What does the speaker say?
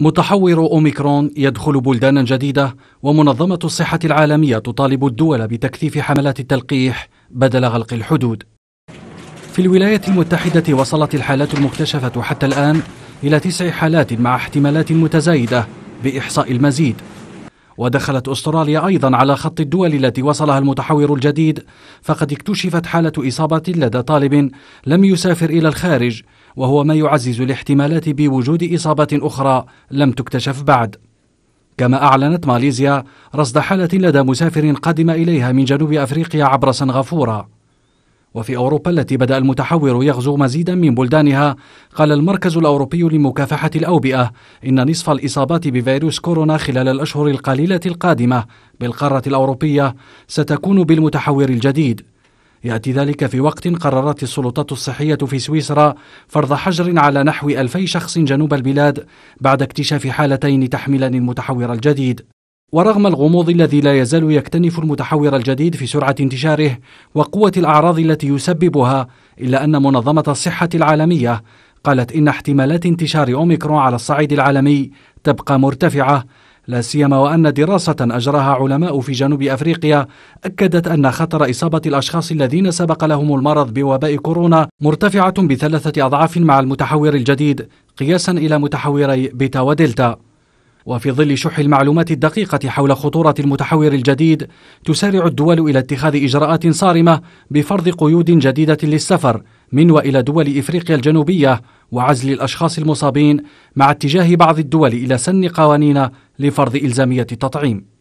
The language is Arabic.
متحور أوميكرون يدخل بلدانا جديدة ومنظمة الصحة العالمية تطالب الدول بتكثيف حملات التلقيح بدل غلق الحدود في الولايات المتحدة وصلت الحالات المكتشفة حتى الآن إلى تسع حالات مع احتمالات متزايدة بإحصاء المزيد ودخلت أستراليا أيضا على خط الدول التي وصلها المتحور الجديد فقد اكتشفت حالة إصابة لدى طالب لم يسافر إلى الخارج وهو ما يعزز الاحتمالات بوجود إصابة أخرى لم تكتشف بعد كما أعلنت ماليزيا رصد حالة لدى مسافر قدم إليها من جنوب أفريقيا عبر سنغافورة وفي أوروبا التي بدأ المتحور يغزو مزيدا من بلدانها قال المركز الأوروبي لمكافحة الأوبئة إن نصف الإصابات بفيروس كورونا خلال الأشهر القليلة القادمة بالقارة الأوروبية ستكون بالمتحور الجديد يأتي ذلك في وقت قررت السلطات الصحية في سويسرا فرض حجر على نحو ألفي شخص جنوب البلاد بعد اكتشاف حالتين تحملان المتحور الجديد ورغم الغموض الذي لا يزال يكتنف المتحور الجديد في سرعة انتشاره وقوة الأعراض التي يسببها إلا أن منظمة الصحة العالمية قالت إن احتمالات انتشار أوميكرون على الصعيد العالمي تبقى مرتفعة لا سيما وأن دراسة أجراها علماء في جنوب أفريقيا أكدت أن خطر إصابة الأشخاص الذين سبق لهم المرض بوباء كورونا مرتفعة بثلاثة أضعاف مع المتحور الجديد قياسا إلى متحوري بيتا ودلتا وفي ظل شح المعلومات الدقيقة حول خطورة المتحور الجديد تسارع الدول إلى اتخاذ إجراءات صارمة بفرض قيود جديدة للسفر من وإلى دول إفريقيا الجنوبية وعزل الأشخاص المصابين مع اتجاه بعض الدول إلى سن قوانين لفرض إلزامية التطعيم